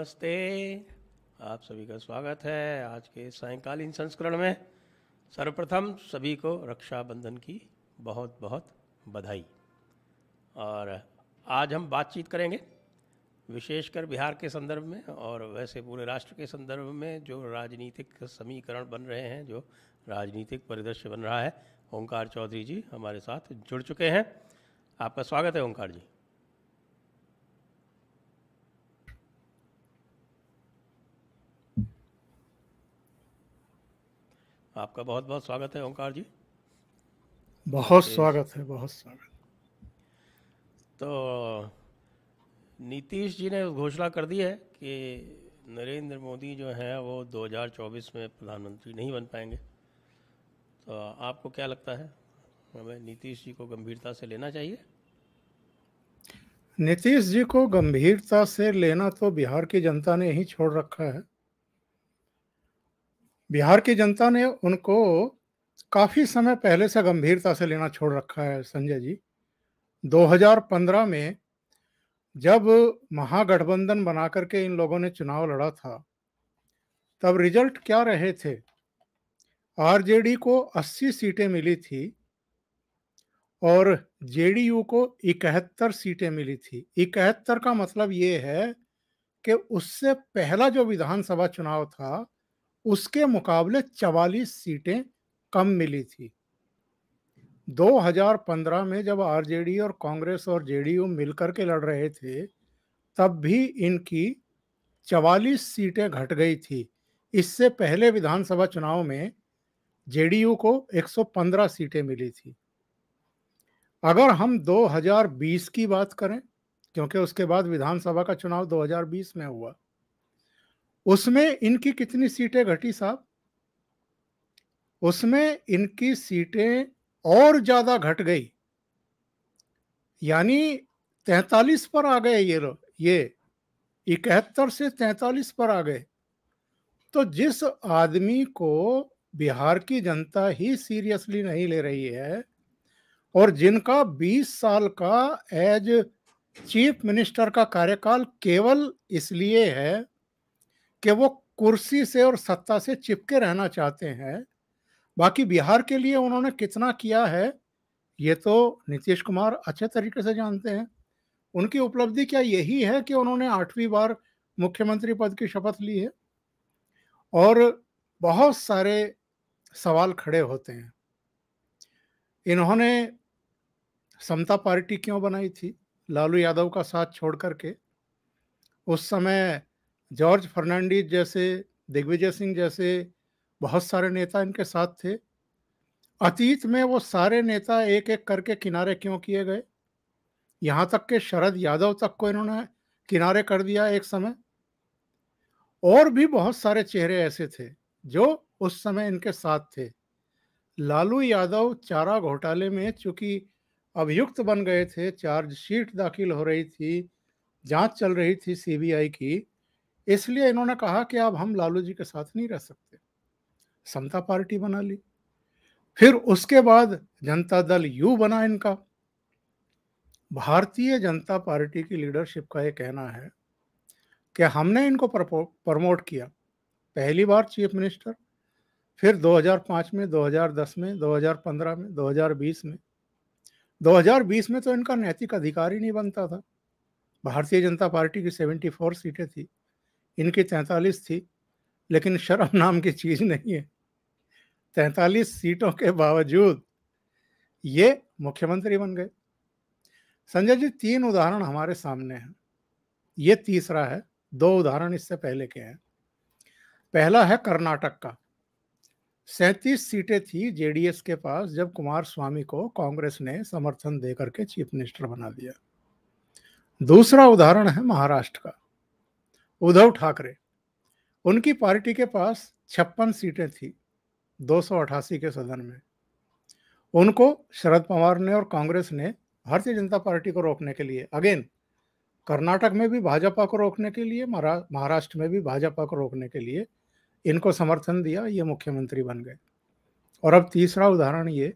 नमस्ते आप सभी का स्वागत है आज के सायकालीन संस्करण में सर्वप्रथम सभी को रक्षाबंधन की बहुत बहुत बधाई और आज हम बातचीत करेंगे विशेषकर बिहार के संदर्भ में और वैसे पूरे राष्ट्र के संदर्भ में जो राजनीतिक समीकरण बन रहे हैं जो राजनीतिक परिदृश्य बन रहा है ओंकार चौधरी जी हमारे साथ जुड़ चुके हैं आपका स्वागत है ओंकार जी आपका बहुत बहुत स्वागत है ओंकार जी बहुत स्वागत है बहुत स्वागत तो नीतीश जी ने घोषणा कर दी है कि नरेंद्र मोदी जो हैं वो 2024 में प्रधानमंत्री नहीं बन पाएंगे तो आपको क्या लगता है हमें नीतीश जी को गंभीरता से लेना चाहिए नीतीश जी को गंभीरता से लेना तो बिहार की जनता ने ही छोड़ रखा है बिहार की जनता ने उनको काफ़ी समय पहले से गंभीरता से लेना छोड़ रखा है संजय जी 2015 में जब महागठबंधन बना करके इन लोगों ने चुनाव लड़ा था तब रिजल्ट क्या रहे थे आरजेडी को 80 सीटें मिली थी और जेडीयू को इकहत्तर सीटें मिली थी इकहत्तर का मतलब ये है कि उससे पहला जो विधानसभा चुनाव था उसके मुकाबले 44 सीटें कम मिली थी 2015 में जब आरजेडी और कांग्रेस और जेडीयू मिलकर के लड़ रहे थे तब भी इनकी 44 सीटें घट गई थी इससे पहले विधानसभा चुनाव में जेडीयू को 115 सीटें मिली थी अगर हम 2020 की बात करें क्योंकि उसके बाद विधानसभा का चुनाव 2020 में हुआ उसमें इनकी कितनी सीटें घटी साहब उसमें इनकी सीटें और ज्यादा घट गई यानी तैतालीस पर आ गए ये ये इकहत्तर से तैतालीस पर आ गए तो जिस आदमी को बिहार की जनता ही सीरियसली नहीं ले रही है और जिनका 20 साल का एज चीफ मिनिस्टर का कार्यकाल केवल इसलिए है कि वो कुर्सी से और सत्ता से चिपके रहना चाहते हैं बाकी बिहार के लिए उन्होंने कितना किया है ये तो नीतीश कुमार अच्छे तरीके से जानते हैं उनकी उपलब्धि क्या यही है कि उन्होंने आठवीं बार मुख्यमंत्री पद की शपथ ली है और बहुत सारे सवाल खड़े होते हैं इन्होंने समता पार्टी क्यों बनाई थी लालू यादव का साथ छोड़ करके उस समय जॉर्ज फर्नांडिस जैसे दिग्विजय सिंह जैसे बहुत सारे नेता इनके साथ थे अतीत में वो सारे नेता एक एक करके किनारे क्यों किए गए यहाँ तक के शरद यादव तक को इन्होंने किनारे कर दिया एक समय और भी बहुत सारे चेहरे ऐसे थे जो उस समय इनके साथ थे लालू यादव चारा घोटाले में चूंकि अभियुक्त बन गए थे चार्जशीट दाखिल हो रही थी जांच चल रही थी सीबीआई की इसलिए इन्होंने कहा कि अब हम लालू जी के साथ नहीं रह सकते समता पार्टी बना ली फिर उसके बाद जनता दल यू बना इनका भारतीय जनता पार्टी की लीडरशिप का ये कहना है कि हमने इनको प्रमोट किया पहली बार चीफ मिनिस्टर फिर 2005 में 2010 में 2015 में 2020 में 2020 में तो इनका नैतिक अधिकार ही नहीं बनता था भारतीय जनता पार्टी की 74 सीटें थी इनकी तैंतालीस थी लेकिन शर्म नाम की चीज़ नहीं है तैंतालीस सीटों के बावजूद ये मुख्यमंत्री बन गए संजय जी तीन उदाहरण हमारे सामने हैं ये तीसरा है दो उदाहरण इससे पहले के हैं पहला है कर्नाटक का सैंतीस सीटें थी जेडीएस के पास जब कुमार स्वामी को कांग्रेस ने समर्थन दे करके चीफ मिनिस्टर बना दिया दूसरा उदाहरण है महाराष्ट्र का उद्धव ठाकरे उनकी पार्टी के पास छप्पन सीटें थी दो के सदन में उनको शरद पवार ने और कांग्रेस ने भारतीय जनता पार्टी को रोकने के लिए अगेन कर्नाटक में भी भाजपा को रोकने के लिए महाराष्ट्र में भी भाजपा को रोकने के लिए इनको समर्थन दिया ये मुख्यमंत्री बन गए और अब तीसरा उदाहरण ये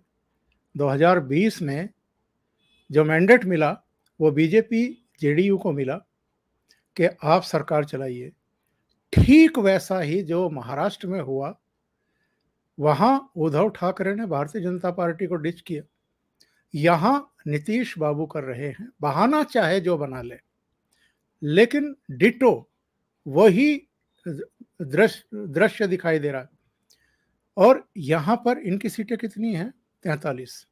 2020 में जो मैंडेट मिला वो बीजेपी जेडीयू को मिला कि आप सरकार चलाइए ठीक वैसा ही जो महाराष्ट्र में हुआ वहां उद्धव ठाकरे ने भारतीय जनता पार्टी को डिच किया यहां नीतीश बाबू कर रहे हैं बहाना चाहे जो बना ले लेकिन डिटो वही दृश्य दृश्य दिखाई दे रहा है और यहाँ पर इनकी सीटें कितनी हैं तैंतालीस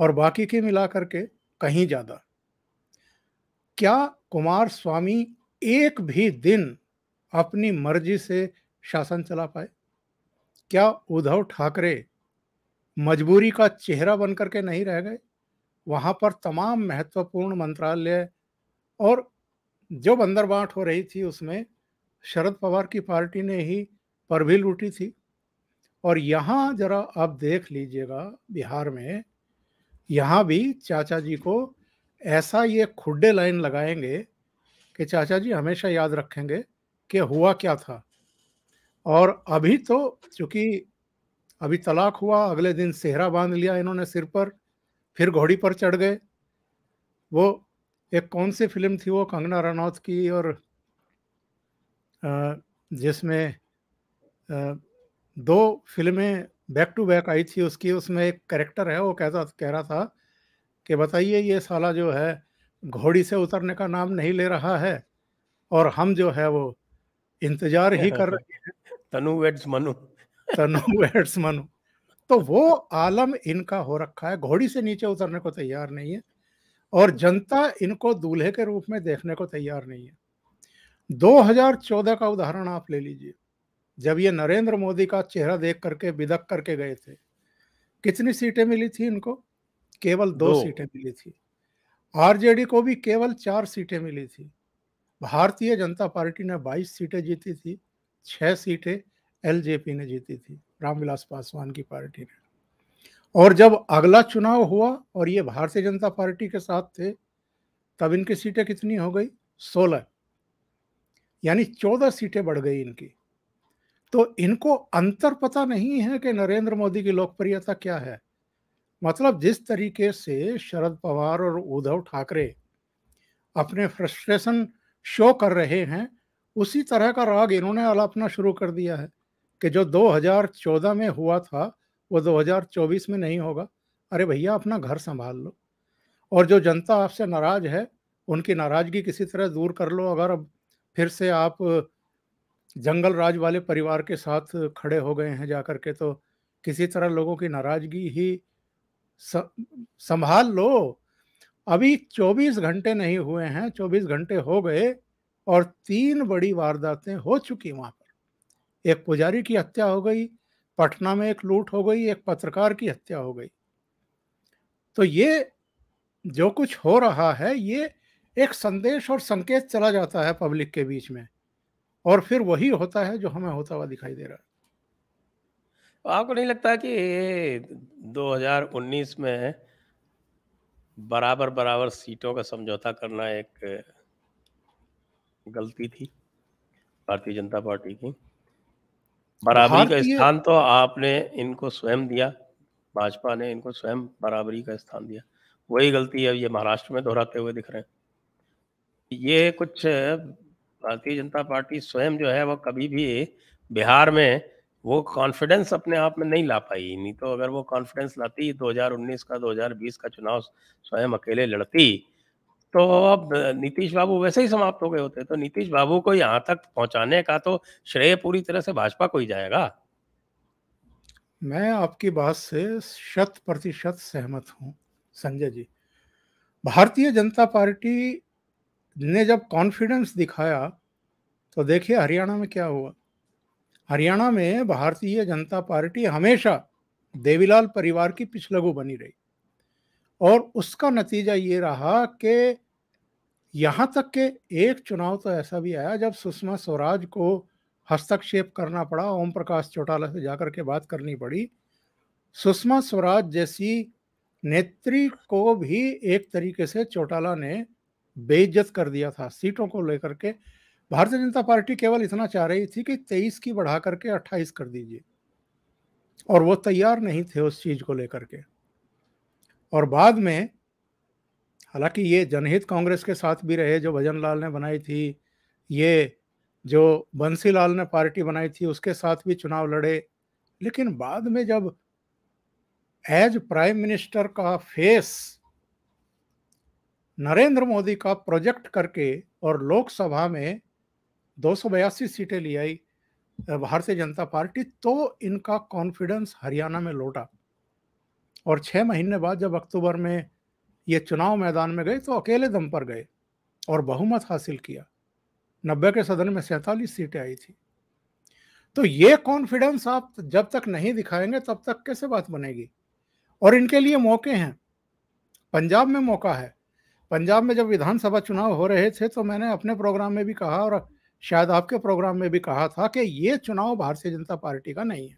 और बाकी के मिला करके कहीं ज़्यादा क्या कुमार स्वामी एक भी दिन अपनी मर्जी से शासन चला पाए क्या उद्धव ठाकरे मजबूरी का चेहरा बन करके नहीं रह गए वहाँ पर तमाम महत्वपूर्ण मंत्रालय और जो बंदरबाट हो रही थी उसमें शरद पवार की पार्टी ने ही पर भी लूटी थी और यहाँ जरा आप देख लीजिएगा बिहार में यहाँ भी चाचा जी को ऐसा ये खुडे लाइन लगाएंगे कि चाचा जी हमेशा याद रखेंगे कि हुआ क्या था और अभी तो चूंकि अभी तलाक हुआ अगले दिन सेहरा बांध लिया इन्होंने सिर पर फिर घोड़ी पर चढ़ गए वो एक कौन सी फिल्म थी वो कंगना रनौत की और जिसमें दो फिल्में बैक टू बैक आई थी उसकी उसमें एक करेक्टर है वो कहता कह रहा था कि बताइए ये साला जो है घोड़ी से उतरने का नाम नहीं ले रहा है और हम जो है वो इंतजार ही कर रहे हैं तनु वेड्स मनु तनु वेड्स मनु तो वो आलम इनका हो रखा है घोड़ी से नीचे उतरने को तैयार नहीं है और जनता इनको दूल्हे के रूप में देखने को तैयार नहीं है 2014 का उदाहरण आप ले लीजिए जब ये नरेंद्र मोदी का चेहरा देख करके बिदक करके गए थे कितनी सीटें मिली थी इनको केवल दो, दो सीटें मिली थी आरजेडी को भी केवल चार सीटें मिली थी भारतीय जनता पार्टी ने 22 सीटें जीती थी छह सीटें एलजेपी ने जीती थी रामविलास पासवान की पार्टी ने और जब अगला चुनाव हुआ और ये भारतीय जनता पार्टी के साथ थे तब इनकी सीटें कितनी हो गई सोलह यानी चौदह सीटें बढ़ गई इनकी तो इनको अंतर पता नहीं है कि नरेंद्र मोदी की लोकप्रियता क्या है मतलब जिस तरीके से शरद पवार और उद्धव ठाकरे अपने फ्रस्ट्रेशन शो कर रहे हैं उसी तरह का राग इन्होंने अलापना शुरू कर दिया है कि जो 2014 में हुआ था वो 2024 में नहीं होगा अरे भैया अपना घर संभाल लो और जो जनता आपसे नाराज है उनकी नाराज़गी किसी तरह दूर कर लो अगर अब फिर से आप जंगल राज वाले परिवार के साथ खड़े हो गए हैं जा के तो किसी तरह लोगों की नाराज़गी ही संभाल लो अभी 24 घंटे नहीं हुए हैं 24 घंटे हो गए और तीन बड़ी वारदातें हो चुकी वहां पर एक पुजारी की हत्या हो गई पटना में एक लूट हो गई एक पत्रकार की हत्या हो गई तो ये जो कुछ हो रहा है ये एक संदेश और संकेत चला जाता है पब्लिक के बीच में और फिर वही होता है जो हमें होता हुआ दिखाई दे रहा है तो आपको नहीं लगता कि 2019 में बराबर बराबर सीटों का समझौता करना एक गलती थी भारतीय जनता पार्टी की बराबरी का स्थान तो आपने इनको स्वयं दिया भाजपा ने इनको स्वयं बराबरी का स्थान दिया वही गलती अब ये महाराष्ट्र में दोहराते हुए दिख रहे हैं ये कुछ भारतीय जनता पार्टी स्वयं जो है वो कभी भी बिहार में वो कॉन्फिडेंस अपने आप में नहीं ला पाई नहीं तो अगर वो कॉन्फिडेंस लाती 2019 का 2020 का चुनाव स्वयं अकेले लड़ती तो अब नीतीश बाबू वैसे ही समाप्त हो गए होते तो नीतीश बाबू को यहाँ तक पहुंचाने का तो श्रेय पूरी तरह से भाजपा को ही जाएगा मैं आपकी बात से शत प्रतिशत सहमत हूँ संजय जी भारतीय जनता पार्टी ने जब कॉन्फिडेंस दिखाया तो देखिए हरियाणा में क्या हुआ हरियाणा में भारतीय जनता पार्टी हमेशा देवीलाल परिवार की पिछलगु बनी रही और उसका नतीजा ये रहा कि यहाँ तक के एक चुनाव तो ऐसा भी आया जब सुषमा स्वराज को हस्तक्षेप करना पड़ा ओम प्रकाश चौटाला से जाकर के बात करनी पड़ी सुषमा स्वराज जैसी नेत्री को भी एक तरीके से चौटाला ने बेइज्जत कर दिया था सीटों को लेकर के भारतीय जनता पार्टी केवल इतना चाह रही थी कि तेईस की बढ़ा करके अट्ठाईस कर दीजिए और वो तैयार नहीं थे उस चीज को लेकर के और बाद में हालांकि ये जनहित कांग्रेस के साथ भी रहे जो भजन लाल ने बनाई थी ये जो बंसी लाल ने पार्टी बनाई थी उसके साथ भी चुनाव लड़े लेकिन बाद में जब एज प्राइम मिनिस्टर का फेस नरेंद्र मोदी का प्रोजेक्ट करके और लोकसभा में दो सीटें ले आई भारतीय जनता पार्टी तो इनका कॉन्फिडेंस हरियाणा में लौटा और छः महीने बाद जब अक्टूबर में ये चुनाव मैदान में गए तो अकेले दम पर गए और बहुमत हासिल किया नब्बे के सदन में सैंतालीस सीटें आई थी तो ये कॉन्फिडेंस आप जब तक नहीं दिखाएंगे तब तक कैसे बात बनेगी और इनके लिए मौके हैं पंजाब में मौका है पंजाब में जब विधानसभा चुनाव हो रहे थे तो मैंने अपने प्रोग्राम में भी कहा और शायद आपके प्रोग्राम में भी कहा था कि ये चुनाव भारतीय जनता पार्टी का नहीं है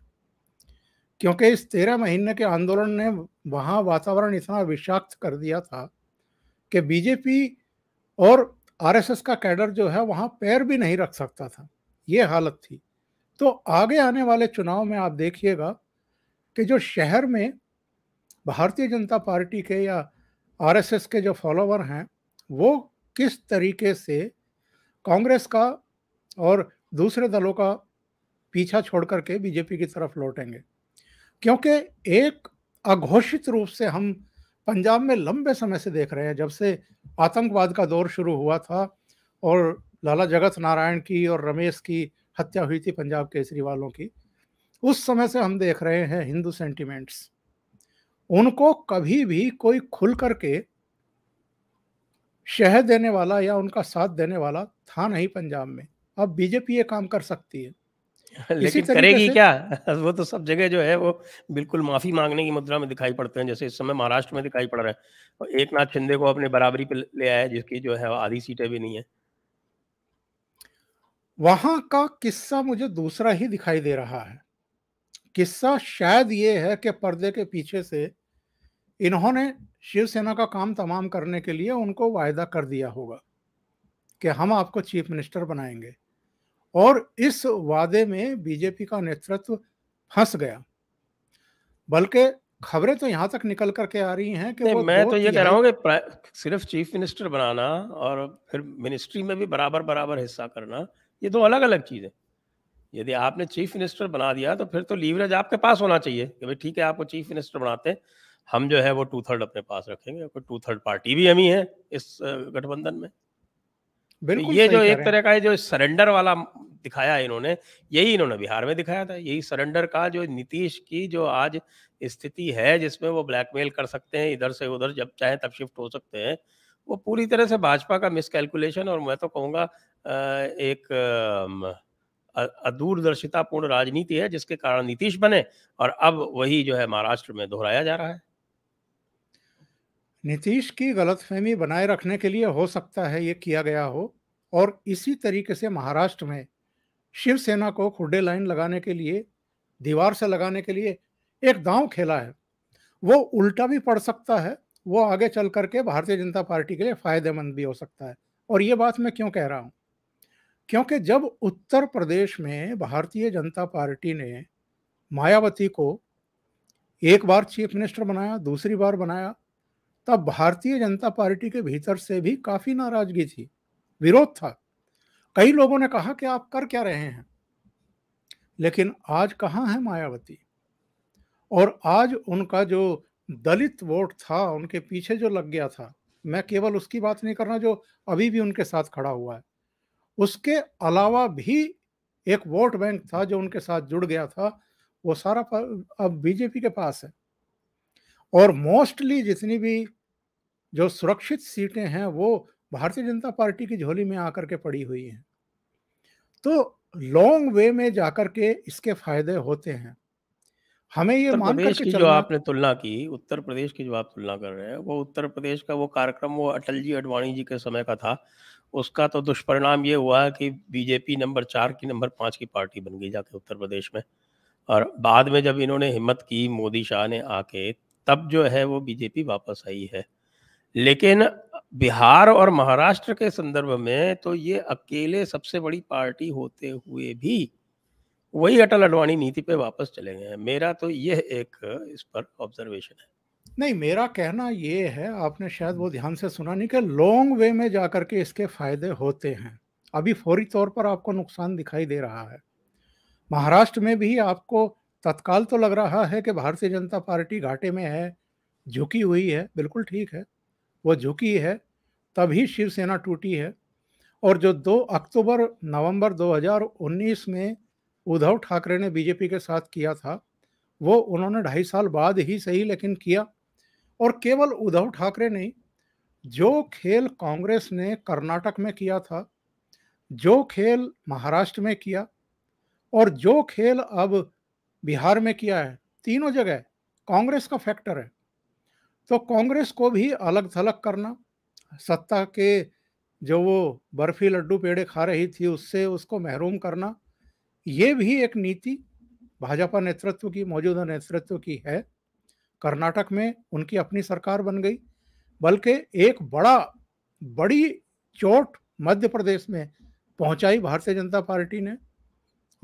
क्योंकि इस तेरह महीने के आंदोलन ने वहाँ वातावरण इतना विषाक्त कर दिया था कि बीजेपी और आरएसएस का कैडर जो है वहाँ पैर भी नहीं रख सकता था ये हालत थी तो आगे आने वाले चुनाव में आप देखिएगा कि जो शहर में भारतीय जनता पार्टी के या आरएसएस के जो फॉलोवर हैं वो किस तरीके से कांग्रेस का और दूसरे दलों का पीछा छोड़ करके बीजेपी की तरफ लौटेंगे क्योंकि एक अघोषित रूप से हम पंजाब में लंबे समय से देख रहे हैं जब से आतंकवाद का दौर शुरू हुआ था और लाला जगत नारायण की और रमेश की हत्या हुई थी पंजाब केसरी वालों की उस समय से हम देख रहे हैं हिंदू सेंटिमेंट्स उनको कभी भी कोई खुल करके शह देने वाला या उनका साथ देने वाला था नहीं पंजाब में अब बीजेपी ये काम कर सकती है लेकिन करेगी क्या वो तो सब जगह जो है वो बिल्कुल माफी मांगने की मुद्रा में दिखाई पड़ते हैं जैसे इस समय महाराष्ट्र में दिखाई पड़ रहा है और एक नाथ शिंदे को अपने बराबरी पे ले आया जिसकी जो है आधी सीटें भी नहीं है वहां का किस्सा मुझे दूसरा ही दिखाई दे रहा है किस्सा शायद ये है कि पर्दे के पीछे से इन्होंने शिवसेना का काम तमाम करने के लिए उनको वायदा कर दिया होगा कि हम आपको चीफ मिनिस्टर बनाएंगे और इस वादे में बीजेपी का नेतृत्व फंस गया बल्कि खबरें तो यहाँ तक निकल करके आ रही हैं कि वो मैं तो ये कह रहा हूँ कि सिर्फ चीफ मिनिस्टर बनाना और फिर मिनिस्ट्री में भी बराबर बराबर हिस्सा करना ये दो अलग अलग चीज़ें यदि आपने चीफ मिनिस्टर बना दिया तो फिर तो लीवरेज आपके पास होना चाहिए कि भाई ठीक है आपको चीफ मिनिस्टर बनाते हैं हम जो है वो टू थर्ड अपने पास रखेंगे टू थर्ड पार्टी भी हम ही है इस गठबंधन में बिल्कुल ये जो एक तरह का ये जो सरेंडर वाला दिखाया इन्होंने यही इन्होंने बिहार में दिखाया था यही सरेंडर का जो नीतीश की जो आज स्थिति है जिसमें वो ब्लैकमेल कर सकते हैं इधर से उधर जब चाहे तब शिफ्ट हो सकते हैं वो पूरी तरह से भाजपा का मिसकैलकुलेशन और मैं तो कहूँगा एक अदूरदर्शितापूर्ण राजनीति है जिसके कारण नीतीश बने और अब वही जो है महाराष्ट्र में दोहराया जा रहा है नीतीश की गलतफहमी बनाए रखने के लिए हो सकता है ये किया गया हो और इसी तरीके से महाराष्ट्र में शिवसेना को खुडे लाइन लगाने के लिए दीवार से लगाने के लिए एक दांव खेला है वो उल्टा भी पड़ सकता है वो आगे चल करके भारतीय जनता पार्टी के लिए फायदेमंद भी हो सकता है और ये बात मैं क्यों कह रहा हूँ क्योंकि जब उत्तर प्रदेश में भारतीय जनता पार्टी ने मायावती को एक बार चीफ मिनिस्टर बनाया दूसरी बार बनाया तब भारतीय जनता पार्टी के भीतर से भी काफी नाराजगी थी विरोध था कई लोगों ने कहा कि आप कर क्या रहे हैं लेकिन आज कहाँ है मायावती और आज उनका जो दलित वोट था उनके पीछे जो लग गया था मैं केवल उसकी बात नहीं करना जो अभी भी उनके साथ खड़ा हुआ है उसके अलावा भी एक वोट बैंक था जो उनके साथ जुड़ गया था वो सारा अब बीजेपी के पास है और मोस्टली जितनी भी जो सुरक्षित सीटें हैं वो भारतीय जनता पार्टी की झोली में आकर के पड़ी हुई हैं तो लॉन्ग वे में जाकर के इसके फायदे होते हैं हमें ये मान प्रदेश की जो आपने तुलना की उत्तर प्रदेश की जो आप तुलना कर रहे हैं वो उत्तर प्रदेश का वो कार्यक्रम वो अटल जी अडवाणी जी के समय का था उसका तो दुष्परिणाम ये हुआ कि बीजेपी नंबर चार की नंबर पांच की पार्टी बन गई जाके उत्तर प्रदेश में और बाद में जब इन्होंने हिम्मत की मोदी शाह ने आके तब जो है वो बीजेपी वापस आई है लेकिन बिहार और महाराष्ट्र के संदर्भ में तो ये अकेले सबसे बड़ी पार्टी होते हुए भी वही अटल अडवाणी नीति पे वापस चले गए हैं मेरा तो यह एक इस पर ऑब्जर्वेशन है नहीं मेरा कहना ये है आपने शायद वो ध्यान से सुना नहीं कि लॉन्ग वे में जा के इसके फायदे होते हैं अभी फौरी तौर पर आपको नुकसान दिखाई दे रहा है महाराष्ट्र में भी आपको तत्काल तो लग रहा है कि भारतीय जनता पार्टी घाटे में है झुकी हुई है बिल्कुल ठीक है वो झुकी है तभी शिवसेना टूटी है और जो दो अक्टूबर नवंबर 2019 में उद्धव ठाकरे ने बीजेपी के साथ किया था वो उन्होंने ढाई साल बाद ही सही लेकिन किया और केवल उद्धव ठाकरे नहीं जो खेल कांग्रेस ने कर्नाटक में किया था जो खेल महाराष्ट्र में किया और जो खेल अब बिहार में किया है तीनों जगह कांग्रेस का फैक्टर है तो कांग्रेस को भी अलग थलग करना सत्ता के जो वो बर्फी लड्डू पेड़े खा रही थी उससे उसको महरूम करना ये भी एक नीति भाजपा नेतृत्व की मौजूदा नेतृत्व की है कर्नाटक में उनकी अपनी सरकार बन गई बल्कि एक बड़ा बड़ी चोट मध्य प्रदेश में पहुंचाई भारतीय जनता पार्टी ने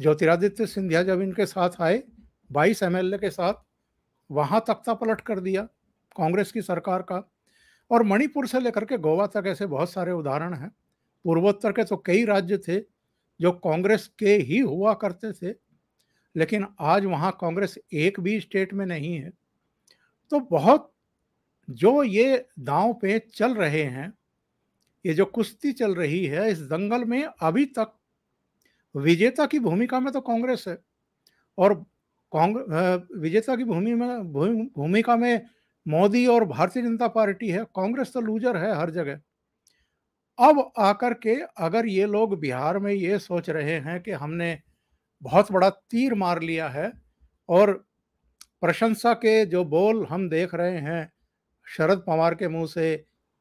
ज्योतिरादित्य सिंधिया जब इनके साथ आए बाईस एम के साथ वहां तख्ता पलट कर दिया कांग्रेस की सरकार का और मणिपुर से लेकर के गोवा तक ऐसे बहुत सारे उदाहरण हैं पूर्वोत्तर के तो कई राज्य थे जो कांग्रेस के ही हुआ करते थे लेकिन आज वहाँ कांग्रेस एक भी स्टेट में नहीं है तो बहुत जो ये दाव पे चल रहे हैं ये जो कुश्ती चल रही है इस दंगल में अभी तक विजेता की भूमिका में तो कांग्रेस है और कांग्रेस विजेता की भूमि में भूमिका में मोदी और भारतीय जनता पार्टी है कांग्रेस तो लूजर है हर जगह अब आकर के अगर ये लोग बिहार में ये सोच रहे हैं कि हमने बहुत बड़ा तीर मार लिया है और प्रशंसा के जो बोल हम देख रहे हैं शरद पवार के मुंह से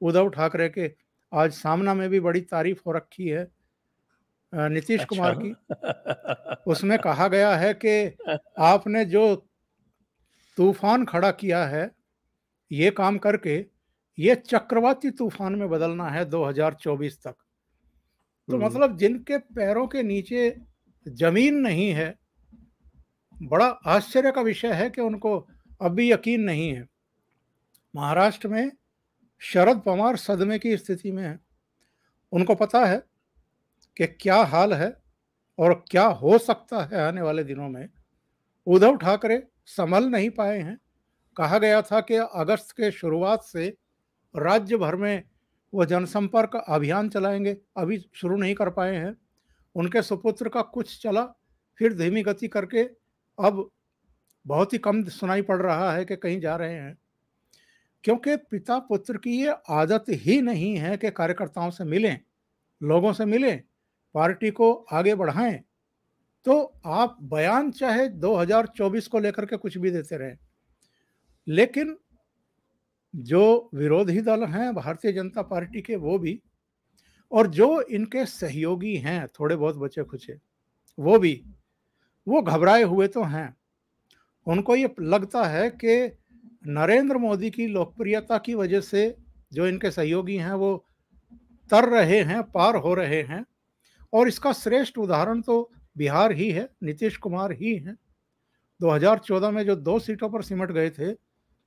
उद्धव ठाकरे के आज सामना में भी बड़ी तारीफ हो रखी है नीतीश अच्छा। कुमार की उसमें कहा गया है कि आपने जो तूफान खड़ा किया है ये काम करके ये चक्रवाती तूफान में बदलना है 2024 तक तो हम्म। मतलब जिनके पैरों के नीचे जमीन नहीं है बड़ा आश्चर्य का विषय है कि उनको अभी यकीन नहीं है महाराष्ट्र में शरद पवार सदमे की स्थिति में है उनको पता है कि क्या हाल है और क्या हो सकता है आने वाले दिनों में उद्धव ठाकरे संभल नहीं पाए हैं कहा गया था कि अगस्त के शुरुआत से राज्य भर में वो जनसंपर्क अभियान चलाएंगे अभी शुरू नहीं कर पाए हैं उनके सुपुत्र का कुछ चला फिर धीमी गति करके अब बहुत ही कम सुनाई पड़ रहा है कि कहीं जा रहे हैं क्योंकि पिता पुत्र की ये आदत ही नहीं है कि कार्यकर्ताओं से मिलें लोगों से मिलें पार्टी को आगे बढ़ाएं तो आप बयान चाहे 2024 को लेकर के कुछ भी देते रहें लेकिन जो विरोधी दल हैं भारतीय जनता पार्टी के वो भी और जो इनके सहयोगी हैं थोड़े बहुत बचे खुचे वो भी वो घबराए हुए तो हैं उनको ये लगता है कि नरेंद्र मोदी की लोकप्रियता की वजह से जो इनके सहयोगी हैं वो तर रहे हैं पार हो रहे हैं और इसका श्रेष्ठ उदाहरण तो बिहार ही है नीतीश कुमार ही हैं 2014 में जो दो सीटों पर सिमट गए थे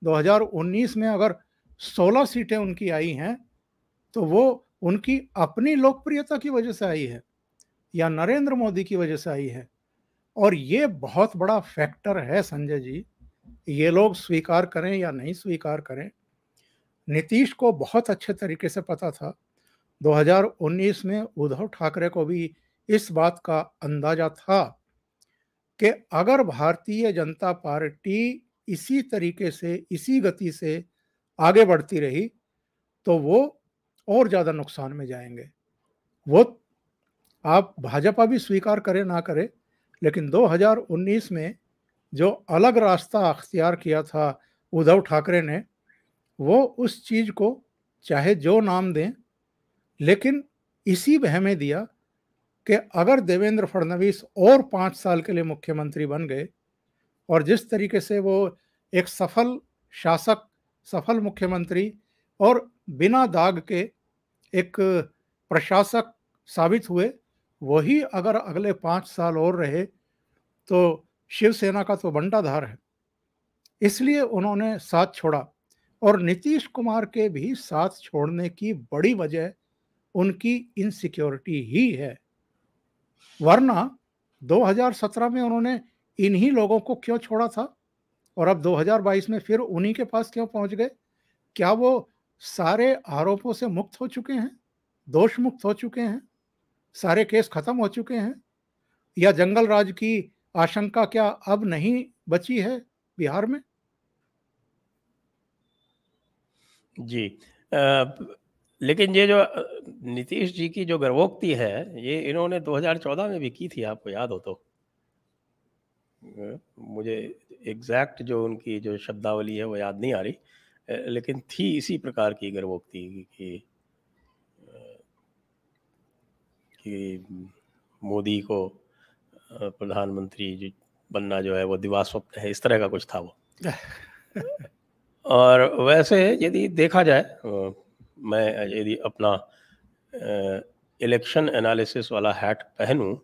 2019 में अगर 16 सीटें उनकी आई हैं तो वो उनकी अपनी लोकप्रियता की वजह से आई है या नरेंद्र मोदी की वजह से आई है और ये बहुत बड़ा फैक्टर है संजय जी ये लोग स्वीकार करें या नहीं स्वीकार करें नीतीश को बहुत अच्छे तरीके से पता था 2019 में उद्धव ठाकरे को भी इस बात का अंदाजा था कि अगर भारतीय जनता पार्टी इसी तरीके से इसी गति से आगे बढ़ती रही तो वो और ज़्यादा नुकसान में जाएंगे वो आप भाजपा भी स्वीकार करे ना करे लेकिन 2019 में जो अलग रास्ता अख्तियार किया था उद्धव ठाकरे ने वो उस चीज़ को चाहे जो नाम दें लेकिन इसी बह में दिया कि अगर देवेंद्र फडणवीस और पाँच साल के लिए मुख्यमंत्री बन गए और जिस तरीके से वो एक सफल शासक सफल मुख्यमंत्री और बिना दाग के एक प्रशासक साबित हुए वही अगर अगले पाँच साल और रहे तो शिवसेना का तो बंटाधार है इसलिए उन्होंने साथ छोड़ा और नीतीश कुमार के भी साथ छोड़ने की बड़ी वजह उनकी इनसिक्योरिटी ही है वरना 2017 में उन्होंने इन्हीं लोगों को क्यों छोड़ा था और अब 2022 में फिर उन्हीं के पास क्यों पहुंच गए क्या वो सारे आरोपों से मुक्त हो चुके हैं दोष मुक्त हो चुके हैं सारे केस खत्म हो चुके हैं या जंगल राज की आशंका क्या अब नहीं बची है बिहार में जी आ, लेकिन ये जो नीतीश जी की जो गर्वोक्ति है ये इन्होंने 2014 में भी की थी आपको याद हो तो मुझे एग्जैक्ट जो उनकी जो शब्दावली है वो याद नहीं आ रही लेकिन थी इसी प्रकार की गर्वोक्ति कि, कि मोदी को प्रधानमंत्री बनना जो है वो दिवा स्वप्न है इस तरह का कुछ था वो और वैसे यदि देखा जाए मैं यदि अपना इलेक्शन एनालिसिस वाला हैट पहनूं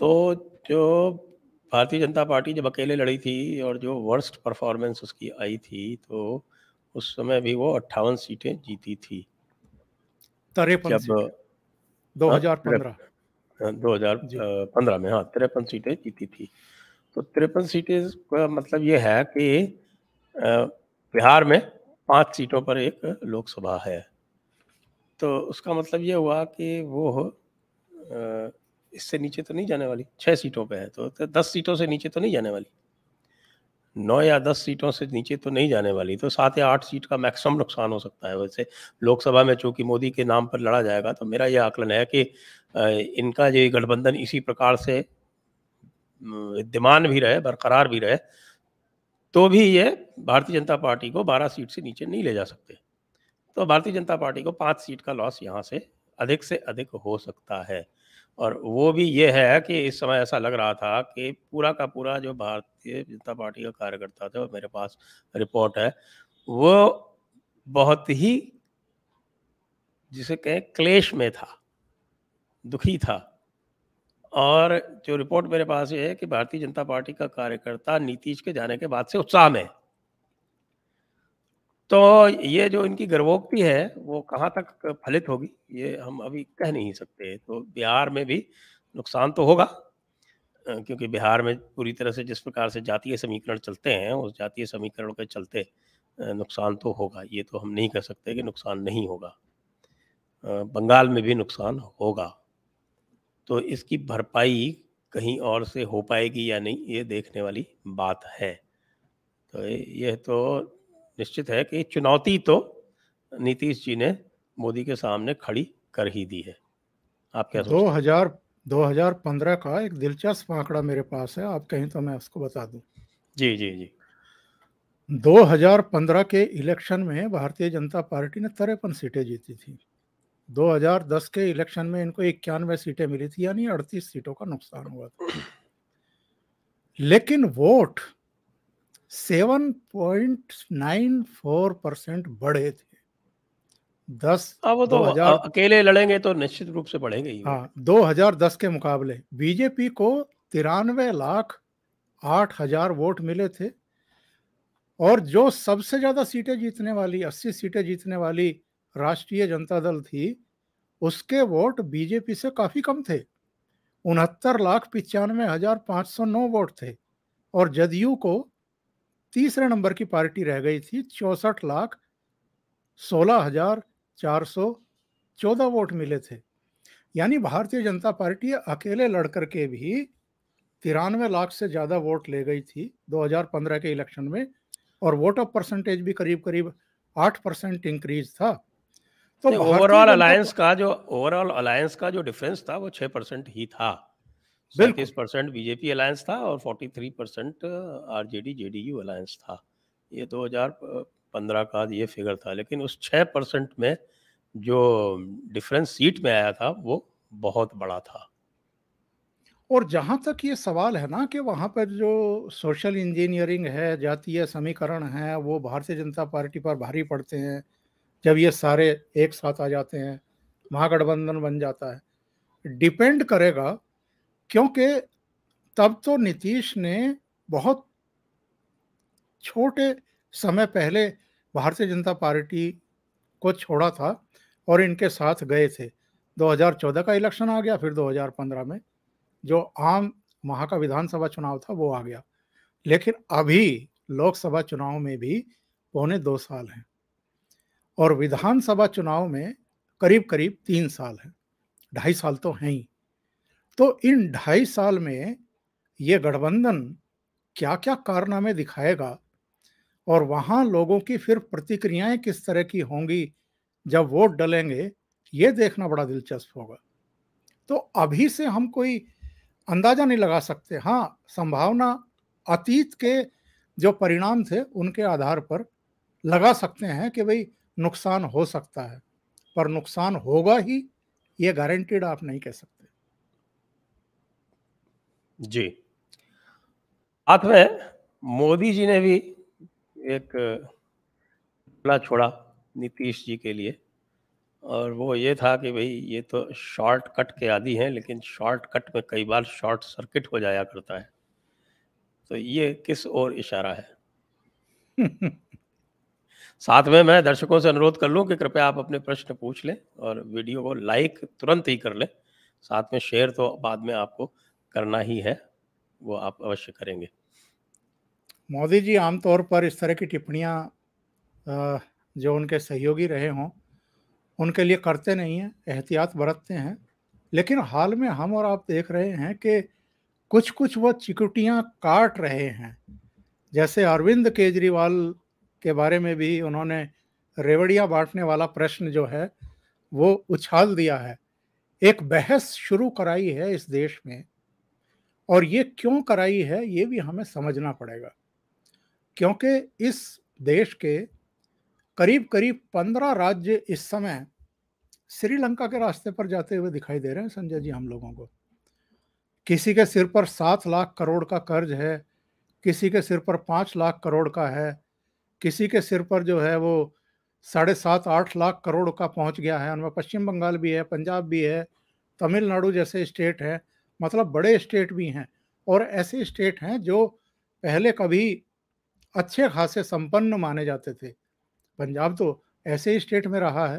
तो जो भारतीय जनता पार्टी जब अकेले लड़ी थी और जो वर्स्ट परफॉर्मेंस उसकी आई थी तो उस समय भी वो अट्ठावन सीटें जीती थी तिरपन जब हाँ, दो हजार हाँ, पंद्रह में हाँ तिरपन सीटें जीती थी तो तिरपन सीटें का मतलब ये है कि बिहार में पांच सीटों पर एक लोकसभा है तो उसका मतलब ये हुआ कि वो इससे नीचे तो नहीं जाने वाली छः सीटों पे है तो, तो दस सीटों से नीचे तो नहीं जाने वाली नौ या दस सीटों से नीचे तो नहीं जाने वाली तो सात या आठ सीट का मैक्सिमम नुकसान हो सकता है वैसे लोकसभा में चूंकि मोदी के नाम पर लड़ा जाएगा तो मेरा यह आकलन है कि इनका ये गठबंधन इसी प्रकार से विद्यमान भी रहे बरकरार भी रहे तो भी ये भारतीय जनता पार्टी को बारह सीट से नीचे नहीं ले जा सकते तो भारतीय जनता पार्टी को पाँच सीट का लॉस यहाँ से अधिक से अधिक हो सकता है और वो भी ये है कि इस समय ऐसा लग रहा था कि पूरा का पूरा जो भारतीय जनता पार्टी का कार्यकर्ता थे और मेरे पास रिपोर्ट है वो बहुत ही जिसे कहें क्लेश में था दुखी था और जो रिपोर्ट मेरे पास ये है कि भारतीय जनता पार्टी का कार्यकर्ता नीतीश के जाने के बाद से उत्साह में है तो ये जो इनकी गर्वोक्ति है वो कहाँ तक फलित होगी ये हम अभी कह नहीं सकते तो बिहार में भी नुकसान तो होगा क्योंकि बिहार में पूरी तरह से जिस प्रकार से जातीय समीकरण चलते हैं उस जातीय समीकरण के चलते नुकसान तो होगा ये तो हम नहीं कह सकते कि नुकसान नहीं होगा बंगाल में भी नुकसान होगा तो इसकी भरपाई कहीं और से हो पाएगी या नहीं ये देखने वाली बात है तो ये तो निश्चित है कि चुनौती तो नीतीश जी ने मोदी के सामने खड़ी कर ही दी है आप क्या दो हजार दो हजार पंद्रह का एक दिलचस्प आंकड़ा मेरे पास है आप कहीं तो मैं उसको बता दूं जी जी जी 2015 के इलेक्शन में भारतीय जनता पार्टी ने तिरपन सीटें जीती थी 2010 के इलेक्शन में इनको इक्यानवे सीटें मिली थी यानी 38 सीटों का नुकसान हुआ था लेकिन वोट 7.94 परसेंट बढ़े थे दस अब तो अकेले लड़ेंगे तो निश्चित रूप से बढ़ेंगे हाँ, दो हजार दस के मुकाबले बीजेपी को तिरानवे लाख आठ हजार वोट मिले थे और जो सबसे ज़्यादा सीटें जीतने वाली अस्सी सीटें जीतने वाली राष्ट्रीय जनता दल थी उसके वोट बीजेपी से काफ़ी कम थे उनहत्तर लाख पिचानवे हजार पाँच सौ नौ वोट थे और जदयू को तीसरे नंबर की पार्टी रह गई थी चौसठ लाख सोलह हजार चार सौ चौदह वोट मिले थे यानी भारतीय जनता पार्टी अकेले लड़ करके भी तिरानवे लाख से ज़्यादा वोट ले गई थी 2015 के इलेक्शन में और वोट ऑफ परसेंटेज भी करीब करीब आठ परसेंट इंक्रीज था तो ओवरऑल अलायंस का जो ओवरऑल अलायंस का जो डिफरेंस था वो छः परसेंट ही था सैंतीस परसेंट बीजेपी अलायंस था और forty three percent R J J D D U alliance था ये दो हजार पंद्रह का ये फिगर था लेकिन उस छः परसेंट में जो डिफरेंस सीट में आया था वो बहुत बड़ा था और जहाँ तक ये सवाल है ना कि वहाँ पर जो सोशल इंजीनियरिंग है जातीय समीकरण है वो भारतीय जनता पार्टी पर भारी पड़ते हैं जब ये सारे एक साथ आ जाते हैं महागठबंधन बन जाता है डिपेंड करेगा क्योंकि तब तो नीतीश ने बहुत छोटे समय पहले भारतीय जनता पार्टी को छोड़ा था और इनके साथ गए थे 2014 का इलेक्शन आ गया फिर 2015 में जो आम वहाँ का विधानसभा चुनाव था वो आ गया लेकिन अभी लोकसभा चुनाव में भी पौने दो साल हैं और विधानसभा चुनाव में करीब करीब तीन साल हैं ढाई साल तो हैं ही तो इन ढाई साल में ये गठबंधन क्या क्या कारनामे दिखाएगा और वहाँ लोगों की फिर प्रतिक्रियाएं किस तरह की होंगी जब वोट डलेंगे ये देखना बड़ा दिलचस्प होगा तो अभी से हम कोई अंदाजा नहीं लगा सकते हाँ संभावना अतीत के जो परिणाम थे उनके आधार पर लगा सकते हैं कि भाई नुकसान हो सकता है पर नुकसान होगा ही ये गारंटीड आप नहीं कह सकते जी साथ में मोदी जी ने भी एक छोड़ा नीतीश जी के लिए और वो ये था कि भाई ये तो शॉर्ट कट के आदि हैं लेकिन शॉर्ट कट में कई बार शॉर्ट सर्किट हो जाया करता है तो ये किस ओर इशारा है साथ में मैं दर्शकों से अनुरोध कर लूं कि कृपया आप अपने प्रश्न पूछ लें और वीडियो को लाइक तुरंत ही कर लें साथ में शेयर तो बाद में आपको करना ही है वो आप अवश्य करेंगे मोदी जी आमतौर पर इस तरह की टिप्पणियाँ जो उनके सहयोगी रहे हों उनके लिए करते नहीं हैं एहतियात बरतते हैं लेकिन हाल में हम और आप देख रहे हैं कि कुछ कुछ वो चिकुटियाँ काट रहे हैं जैसे अरविंद केजरीवाल के बारे में भी उन्होंने रेवड़ियाँ बांटने वाला प्रश्न जो है वो उछाल दिया है एक बहस शुरू कराई है इस देश में और ये क्यों कराई है ये भी हमें समझना पड़ेगा क्योंकि इस देश के करीब करीब पंद्रह राज्य इस समय श्रीलंका के रास्ते पर जाते हुए दिखाई दे रहे हैं संजय जी हम लोगों को किसी के सिर पर सात लाख करोड़ का कर्ज है किसी के सिर पर पाँच लाख करोड़ का है किसी के सिर पर जो है वो साढ़े सात आठ लाख करोड़ का पहुंच गया है उनमें पश्चिम बंगाल भी है पंजाब भी है तमिलनाडु जैसे स्टेट हैं मतलब बड़े स्टेट भी हैं और ऐसे स्टेट हैं जो पहले कभी अच्छे खासे संपन्न माने जाते थे पंजाब तो ऐसे ही स्टेट में रहा है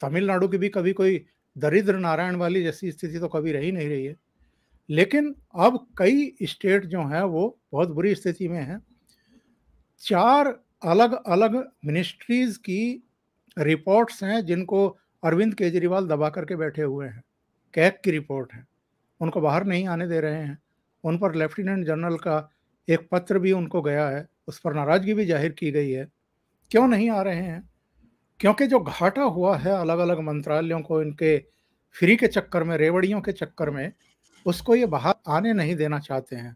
तमिलनाडु की भी कभी कोई दरिद्र नारायण वाली जैसी स्थिति तो कभी रही नहीं रही है लेकिन अब कई स्टेट जो हैं वो बहुत बुरी स्थिति में हैं चार अलग अलग मिनिस्ट्रीज़ की रिपोर्ट्स हैं जिनको अरविंद केजरीवाल दबा करके बैठे हुए हैं कैक की रिपोर्ट है उनको बाहर नहीं आने दे रहे हैं उन पर लेफ्टिनेंट जनरल का एक पत्र भी उनको गया है उस पर नाराज़गी भी जाहिर की गई है क्यों नहीं आ रहे हैं क्योंकि जो घाटा हुआ है अलग अलग मंत्रालयों को इनके फ्री के चक्कर में रेवड़ियों के चक्कर में उसको ये बाहर आने नहीं देना चाहते हैं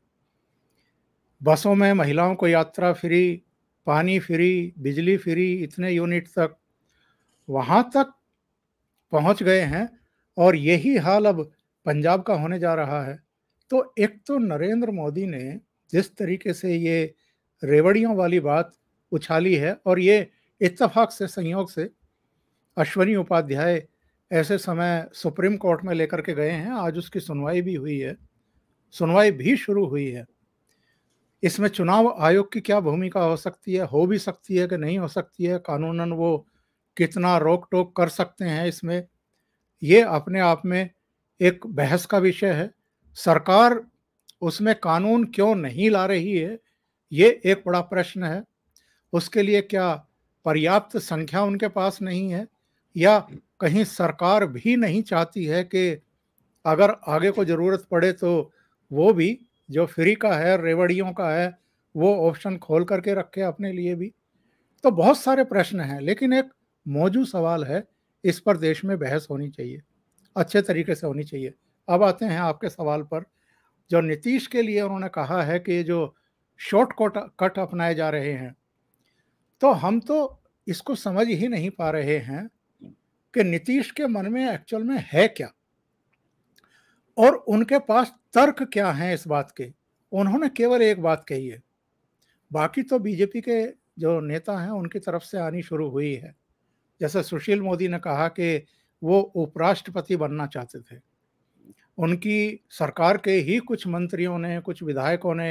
बसों में महिलाओं को यात्रा फ्री पानी फ्री बिजली फ्री इतने यूनिट तक वहाँ तक पहुँच गए हैं और यही हाल अब पंजाब का होने जा रहा है तो एक तो नरेंद्र मोदी ने जिस तरीके से ये रेवड़ियों वाली बात उछाली है और ये इत्तफाक से संयोग से अश्वनी उपाध्याय ऐसे समय सुप्रीम कोर्ट में लेकर के गए हैं आज उसकी सुनवाई भी हुई है सुनवाई भी शुरू हुई है इसमें चुनाव आयोग की क्या भूमिका हो सकती है हो भी सकती है कि नहीं हो सकती है कानूनन वो कितना रोक टोक कर सकते हैं इसमें ये अपने आप में एक बहस का विषय है सरकार उसमें कानून क्यों नहीं ला रही है ये एक बड़ा प्रश्न है उसके लिए क्या पर्याप्त संख्या उनके पास नहीं है या कहीं सरकार भी नहीं चाहती है कि अगर आगे को ज़रूरत पड़े तो वो भी जो फ्री का है रेवड़ियों का है वो ऑप्शन खोल करके रखे अपने लिए भी तो बहुत सारे प्रश्न हैं लेकिन एक मौजूद सवाल है इस पर देश में बहस होनी चाहिए अच्छे तरीके से होनी चाहिए अब आते हैं आपके सवाल पर जो नीतीश के लिए उन्होंने कहा है कि जो शॉर्ट कट कट अपनाए जा रहे हैं तो हम तो इसको समझ ही नहीं पा रहे हैं कि नीतीश के मन में एक्चुअल में है क्या और उनके पास तर्क क्या हैं इस बात के उन्होंने केवल एक बात कही है बाकी तो बीजेपी के जो नेता हैं उनकी तरफ से आनी शुरू हुई है जैसे सुशील मोदी ने कहा कि वो उपराष्ट्रपति बनना चाहते थे उनकी सरकार के ही कुछ मंत्रियों ने कुछ विधायकों ने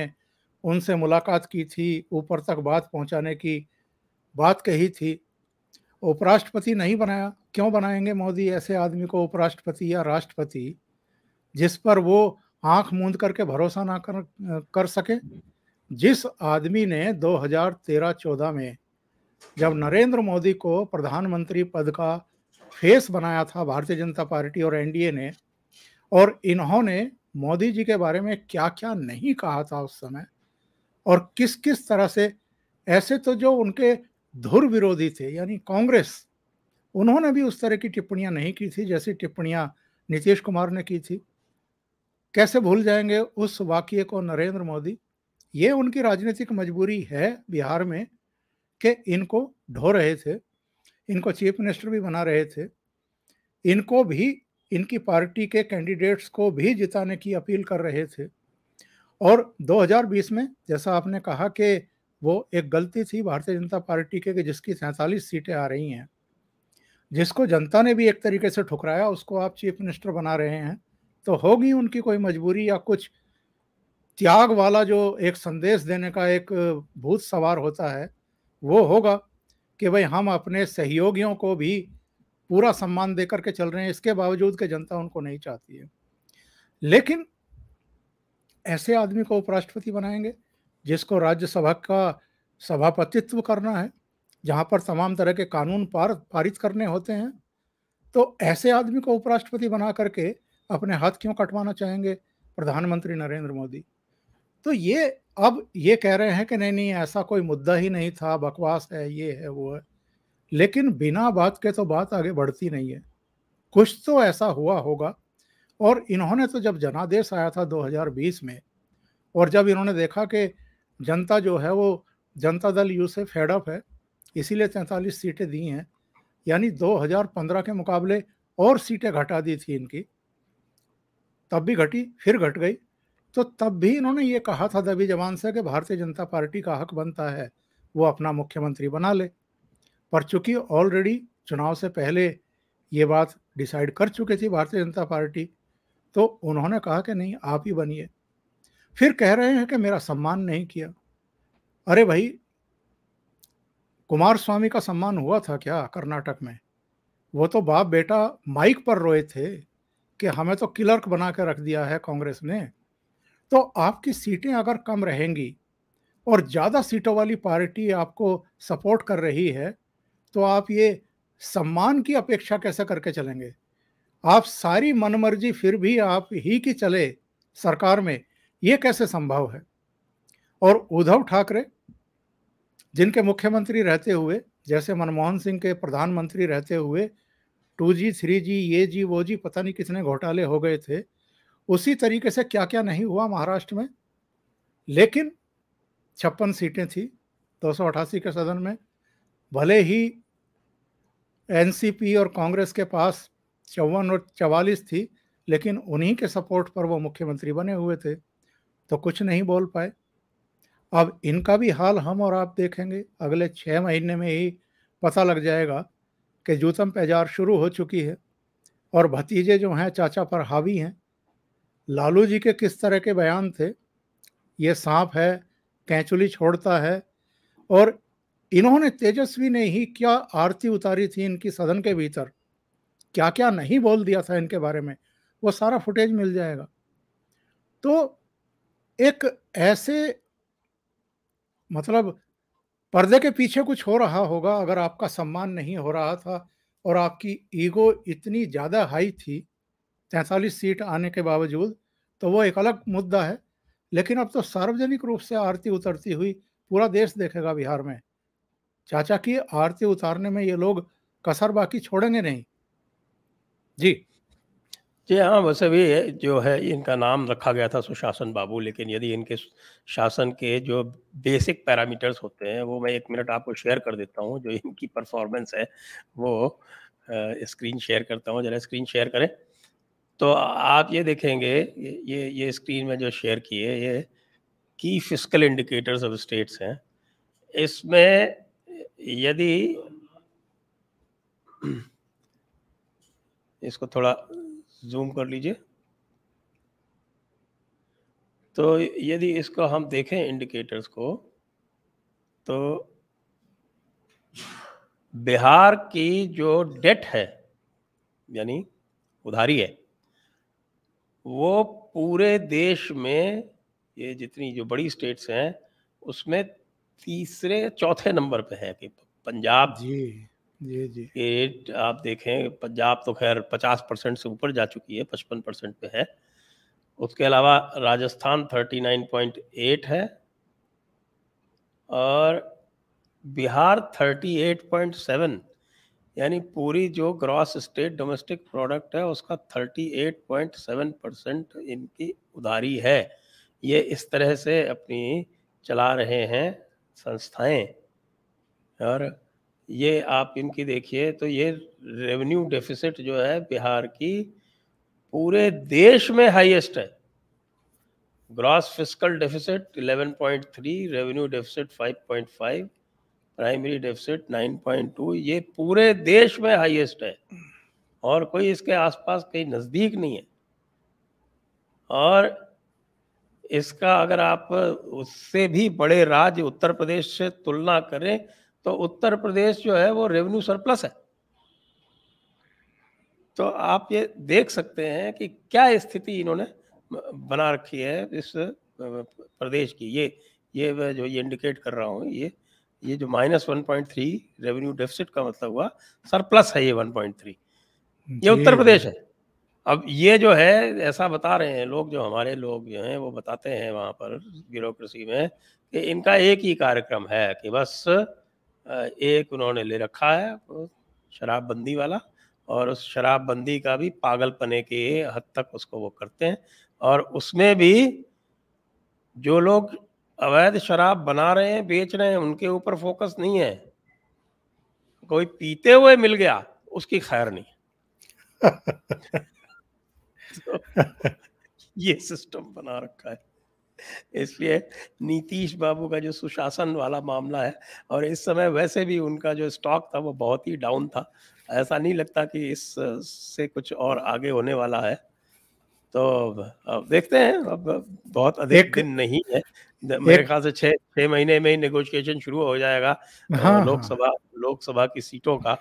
उनसे मुलाकात की थी ऊपर तक बात पहुंचाने की बात कही थी उपराष्ट्रपति नहीं बनाया क्यों बनाएंगे मोदी ऐसे आदमी को उपराष्ट्रपति या राष्ट्रपति जिस पर वो आंख मूंद करके भरोसा ना कर कर सके जिस आदमी ने 2013-14 में जब नरेंद्र मोदी को प्रधानमंत्री पद का फेस बनाया था भारतीय जनता पार्टी और एनडीए ने और इन्होंने मोदी जी के बारे में क्या क्या नहीं कहा था उस समय और किस किस तरह से ऐसे तो जो उनके धुर विरोधी थे यानी कांग्रेस उन्होंने भी उस तरह की टिप्पणियां नहीं की थी जैसी टिप्पणियां नीतीश कुमार ने की थी कैसे भूल जाएंगे उस वाक्य को नरेंद्र मोदी ये उनकी राजनीतिक मजबूरी है बिहार में कि इनको ढो रहे थे इनको चीफ मिनिस्टर भी बना रहे थे इनको भी इनकी पार्टी के कैंडिडेट्स को भी जिताने की अपील कर रहे थे और 2020 में जैसा आपने कहा कि वो एक गलती थी भारतीय जनता पार्टी के कि जिसकी सैंतालीस सीटें आ रही हैं जिसको जनता ने भी एक तरीके से ठुकराया उसको आप चीफ मिनिस्टर बना रहे हैं तो होगी उनकी कोई मजबूरी या कुछ त्याग वाला जो एक संदेश देने का एक भूत सवार होता है वो होगा कि भाई हम अपने सहयोगियों को भी पूरा सम्मान दे करके चल रहे हैं इसके बावजूद के जनता उनको नहीं चाहती है लेकिन ऐसे आदमी को उपराष्ट्रपति बनाएंगे जिसको राज्यसभा का सभापतित्व करना है जहाँ पर तमाम तरह के कानून पार पारित करने होते हैं तो ऐसे आदमी को उपराष्ट्रपति बना करके अपने हाथ क्यों कटवाना चाहेंगे प्रधानमंत्री नरेंद्र मोदी तो ये अब ये कह रहे हैं कि नहीं नहीं ऐसा कोई मुद्दा ही नहीं था बकवास है ये है वो है लेकिन बिना बात के तो बात आगे बढ़ती नहीं है कुछ तो ऐसा हुआ होगा और इन्होंने तो जब जनादेश आया था 2020 में और जब इन्होंने देखा कि जनता जो है वो जनता दल यू से फेडअप है इसीलिए तैंतालीस सीटें दी हैं यानी 2015 के मुकाबले और सीटें घटा दी थी इनकी तब भी घटी फिर घट गई तो तब भी इन्होंने ये कहा था दबी जवान से कि भारतीय जनता पार्टी का हक बनता है वो अपना मुख्यमंत्री बना ले पर चूंकि ऑलरेडी चुनाव से पहले ये बात डिसाइड कर चुकी थी भारतीय जनता पार्टी तो उन्होंने कहा कि नहीं आप ही बनिए फिर कह रहे हैं कि मेरा सम्मान नहीं किया अरे भाई कुमार स्वामी का सम्मान हुआ था क्या कर्नाटक में वो तो बाप बेटा माइक पर रोए थे कि हमें तो क्लर्क बना के रख दिया है कांग्रेस ने तो आपकी सीटें अगर कम रहेंगी और ज़्यादा सीटों वाली पार्टी आपको सपोर्ट कर रही है तो आप ये सम्मान की अपेक्षा कैसे करके चलेंगे आप सारी मनमर्जी फिर भी आप ही की चले सरकार में ये कैसे संभव है और उद्धव ठाकरे जिनके मुख्यमंत्री रहते हुए जैसे मनमोहन सिंह के प्रधानमंत्री रहते हुए टू जी थ्री जी ये जी वो जी पता नहीं कितने घोटाले हो गए थे उसी तरीके से क्या क्या नहीं हुआ महाराष्ट्र में लेकिन छप्पन सीटें थी दो के सदन में भले ही एनसीपी और कांग्रेस के पास चौवन और चवालीस थी लेकिन उन्हीं के सपोर्ट पर वो मुख्यमंत्री बने हुए थे तो कुछ नहीं बोल पाए अब इनका भी हाल हम और आप देखेंगे अगले छः महीने में ही पता लग जाएगा कि जूतम पैजार शुरू हो चुकी है और भतीजे जो हैं चाचा पर हावी हैं लालू जी के किस तरह के बयान थे ये सांप है कैंचुली छोड़ता है और इन्होंने तेजस्वी ने ही क्या आरती उतारी थी इनकी सदन के भीतर क्या क्या नहीं बोल दिया था इनके बारे में वो सारा फुटेज मिल जाएगा तो एक ऐसे मतलब पर्दे के पीछे कुछ हो रहा होगा अगर आपका सम्मान नहीं हो रहा था और आपकी ईगो इतनी ज़्यादा हाई थी तैंतालीस सीट आने के बावजूद तो वो एक अलग मुद्दा है लेकिन अब तो सार्वजनिक रूप से आरती उतरती हुई पूरा देश देखेगा बिहार में चाचा की आरती उतारने में ये लोग कसर बाकी छोड़ेंगे नहीं जी जी हाँ वैसे भी जो है इनका नाम रखा गया था सुशासन बाबू लेकिन यदि इनके शासन के जो बेसिक पैरामीटर्स होते हैं वो मैं एक मिनट आपको शेयर कर देता हूँ जो इनकी परफॉर्मेंस है वो स्क्रीन शेयर करता हूँ जरा स्क्रीन शेयर करें तो आप ये देखेंगे ये ये स्क्रीन में जो शेयर किए ये की फिजिकल इंडिकेटर्स ऑफ स्टेट्स हैं इसमें यदि इसको थोड़ा जूम कर लीजिए तो यदि इसको हम देखें इंडिकेटर्स को तो बिहार की जो डेट है यानी उधारी है वो पूरे देश में ये जितनी जो बड़ी स्टेट्स हैं उसमें तीसरे चौथे नंबर पे है कि पंजाब जी जी जी आप देखें पंजाब तो खैर पचास परसेंट से ऊपर जा चुकी है पचपन परसेंट पे है उसके अलावा Rajasthan thirty nine point eight है और Bihar thirty eight point seven यानी पूरी जो ग्रॉस स्टेट डोमेस्टिक प्रोडक्ट है उसका 38.7 परसेंट इनकी उधारी है ये इस तरह से अपनी चला रहे हैं संस्थाएं और ये आप इनकी देखिए तो ये रेवेन्यू डेफिसिट जो है बिहार की पूरे देश में हाईएस्ट है gross physical deficit 11.3 revenue deficit 5.5 primary deficit 9.2 ये पूरे देश में हाईएस्ट है और कोई इसके आसपास कहीं नज़दीक नहीं है और इसका अगर आप उससे भी बड़े राज्य उत्तर प्रदेश से तुलना करें तो उत्तर प्रदेश जो है वो रेवेन्यू सरप्लस है तो आप ये देख सकते हैं कि क्या स्थिति इन्होंने बना रखी है इस प्रदेश की ये ये जो ये इंडिकेट कर रहा हूँ ये ये जो minus one point three revenue deficit का मतलब हुआ सरप्लस है ये वन पॉइंट थ्री ये उत्तर प्रदेश है अब ये जो है ऐसा बता रहे हैं लोग जो हमारे लोग जो हैं वो बताते हैं वहाँ पर ब्यूरोक्रेसी में कि इनका एक ही कार्यक्रम है कि बस एक उन्होंने ले रखा है शराबबंदी वाला और उस शराबबंदी का भी पागलपने के हद तक उसको वो करते हैं और उसमें भी जो लोग अवैध शराब बना रहे हैं बेच रहे हैं उनके ऊपर फोकस नहीं है कोई पीते हुए मिल गया उसकी खैर नहीं तो ये सिस्टम बना रखा है इसलिए नीतीश बाबू का जो सुशासन वाला मामला है और इस समय वैसे भी उनका जो स्टॉक था वो बहुत ही डाउन था ऐसा नहीं लगता कि इस से कुछ और आगे होने वाला है तो अब देखते हैं अब बहुत अधिक दिन नहीं है मेरे ख्याल से छह छह महीने में ही नेगोशिएशन शुरू हो जाएगा तो हाँ, हाँ, लोकसभा लोकसभा की सीटों का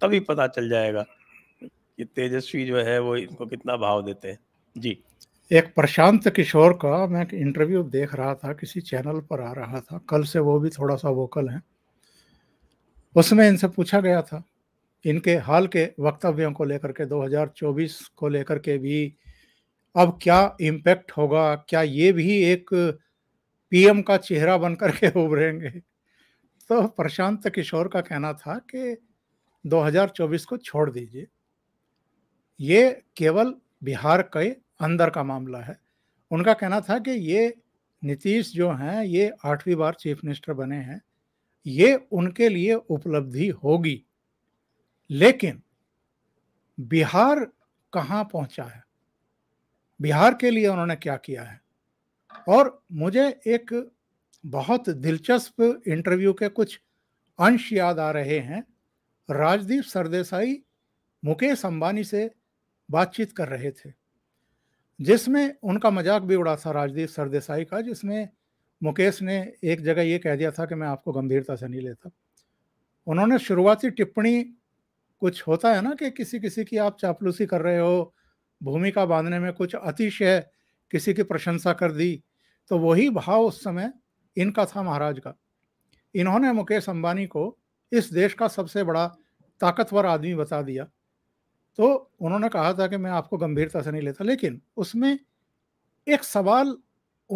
तभी पता चल जाएगा कि तेजस्वी जो है वो इनको कितना भाव देते हैं जी एक प्रशांत किशोर का मैं इंटरव्यू देख रहा था किसी चैनल पर आ रहा था कल से वो भी थोड़ा सा वोकल हैं उसमें इनसे पूछा गया था इनके हाल के वक्तव्यों को लेकर के 2024 को लेकर के भी अब क्या इम्पैक्ट होगा क्या ये भी एक पीएम का चेहरा बन करके उभरेंगे तो प्रशांत किशोर का कहना था कि 2024 को छोड़ दीजिए ये केवल बिहार के अंदर का मामला है उनका कहना था कि ये नीतीश जो हैं ये आठवीं बार चीफ मिनिस्टर बने हैं ये उनके लिए उपलब्धि होगी लेकिन बिहार कहाँ पहुँचा है बिहार के लिए उन्होंने क्या किया है और मुझे एक बहुत दिलचस्प इंटरव्यू के कुछ अंश याद आ रहे हैं राजदीप सरदेसाई मुकेश अंबानी से बातचीत कर रहे थे जिसमें उनका मजाक भी उड़ा था राजदीप सरदेसाई का जिसमें मुकेश ने एक जगह ये कह दिया था कि मैं आपको गंभीरता से नहीं लेता उन्होंने शुरुआती टिप्पणी कुछ होता है ना कि किसी किसी की आप चापलूसी कर रहे हो भूमिका बांधने में कुछ अतिशय किसी की प्रशंसा कर दी तो वही भाव उस समय इनका था महाराज का इन्होंने मुकेश अंबानी को इस देश का सबसे बड़ा ताकतवर आदमी बता दिया तो उन्होंने कहा था कि मैं आपको गंभीरता से नहीं लेता लेकिन उसमें एक सवाल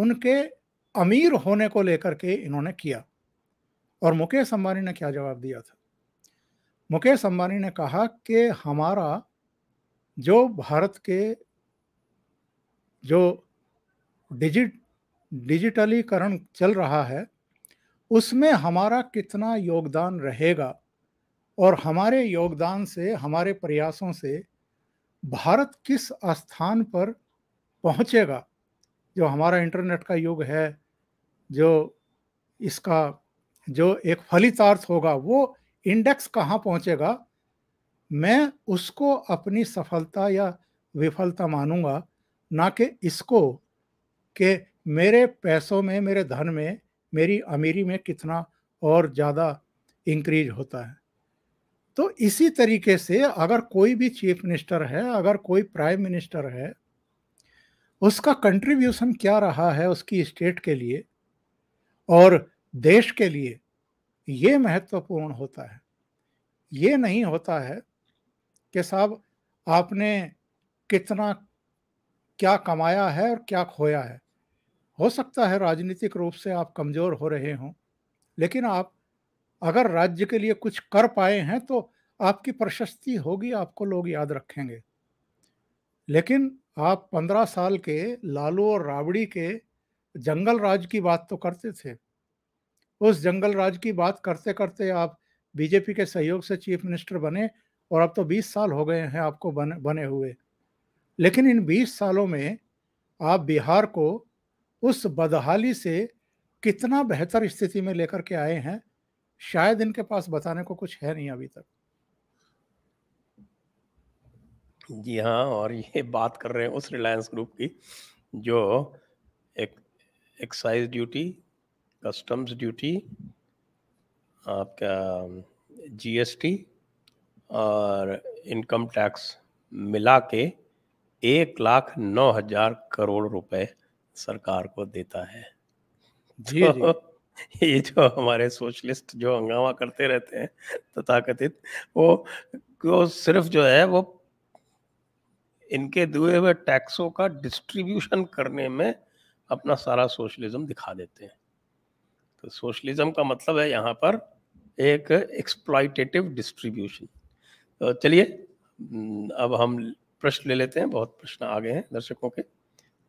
उनके अमीर होने को लेकर के इन्होंने किया और मुकेश अंबानी ने क्या जवाब दिया था मुकेश अंबानी ने कहा कि हमारा जो भारत के जो डिजिट डिजिटलीकरण चल रहा है उसमें हमारा कितना योगदान रहेगा और हमारे योगदान से हमारे प्रयासों से भारत किस स्थान पर पहुंचेगा जो हमारा इंटरनेट का युग है जो इसका जो एक फलितार्थ होगा वो इंडेक्स कहाँ पहुंचेगा मैं उसको अपनी सफलता या विफलता मानूंगा ना कि इसको कि मेरे पैसों में मेरे धन में मेरी अमीरी में कितना और ज़्यादा इंक्रीज होता है तो इसी तरीके से अगर कोई भी चीफ मिनिस्टर है अगर कोई प्राइम मिनिस्टर है उसका कंट्रीब्यूशन क्या रहा है उसकी स्टेट के लिए और देश के लिए ये महत्वपूर्ण होता है ये नहीं होता है कि साहब आपने कितना क्या कमाया है और क्या खोया है हो सकता है राजनीतिक रूप से आप कमज़ोर हो रहे हों लेकिन आप अगर राज्य के लिए कुछ कर पाए हैं तो आपकी प्रशस्ति होगी आपको लोग याद रखेंगे लेकिन आप पंद्रह साल के लालू और रावड़ी के जंगल राज की बात तो करते थे उस जंगल राज की बात करते करते आप बीजेपी के सहयोग से चीफ मिनिस्टर बने और अब तो 20 साल हो गए हैं आपको बने बने हुए लेकिन इन 20 सालों में आप बिहार को उस बदहाली से कितना बेहतर स्थिति में लेकर के आए हैं शायद इनके पास बताने को कुछ है नहीं अभी तक जी हाँ और ये बात कर रहे हैं उस रिलायंस ग्रुप की जो एक एक्साइज ड्यूटी कस्टम्स ड्यूटी आपका जीएसटी um, और इनकम टैक्स मिला के एक लाख नौ हजार करोड़ रुपए सरकार को देता है जी, तो जी। ये जो हमारे सोशलिस्ट जो हंगामा करते रहते हैं तथाकथित वो वो सिर्फ जो है वो इनके दुए हुए टैक्सों का डिस्ट्रीब्यूशन करने में अपना सारा सोशलिज्म दिखा देते हैं तो सोशलिज्म का मतलब है यहाँ पर एक एक्सप्लाइटेटिव डिस्ट्रीब्यूशन तो चलिए अब हम प्रश्न ले लेते हैं बहुत प्रश्न आ गए हैं दर्शकों के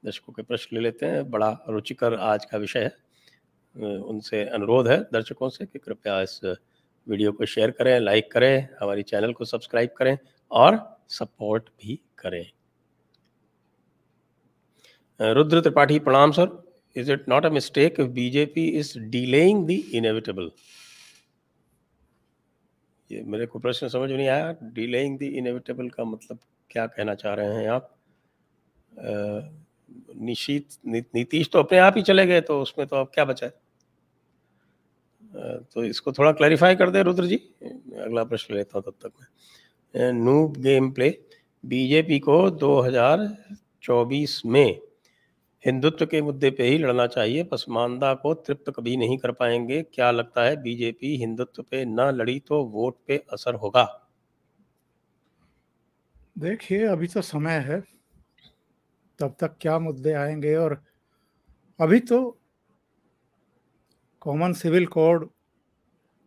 दर्शकों के प्रश्न ले लेते हैं बड़ा रुचिकर आज का विषय है उनसे अनुरोध है दर्शकों से कि कृपया इस वीडियो को शेयर करें लाइक करें हमारी चैनल को सब्सक्राइब करें और सपोर्ट भी करें रुद्र त्रिपाठी प्रणाम sir is it not a mistake BJP is delaying the inevitable ये मेरे को प्रश्न समझ में नहीं आया डिलेइंग द इनएविटेबल का मतलब क्या कहना चाह रहे हैं आप निशीत नीतीश तो अपने आप ही चले गए तो उसमें तो अब क्या बचा है तो इसको थोड़ा क्लैरिफाई कर दे रुद्र जी अगला प्रश्न लेता हूँ तब तक मैं नूब गेम प्ले बीजेपी को 2024 में हिंदुत्व के मुद्दे पे ही लड़ना चाहिए पसमानदा को तृप्त कभी नहीं कर पाएंगे क्या लगता है बीजेपी हिंदुत्व पे ना लड़ी तो वोट पे असर होगा देखिए अभी तो समय है। तब तक क्या मुद्दे आएंगे और अभी तो कॉमन सिविल कोड,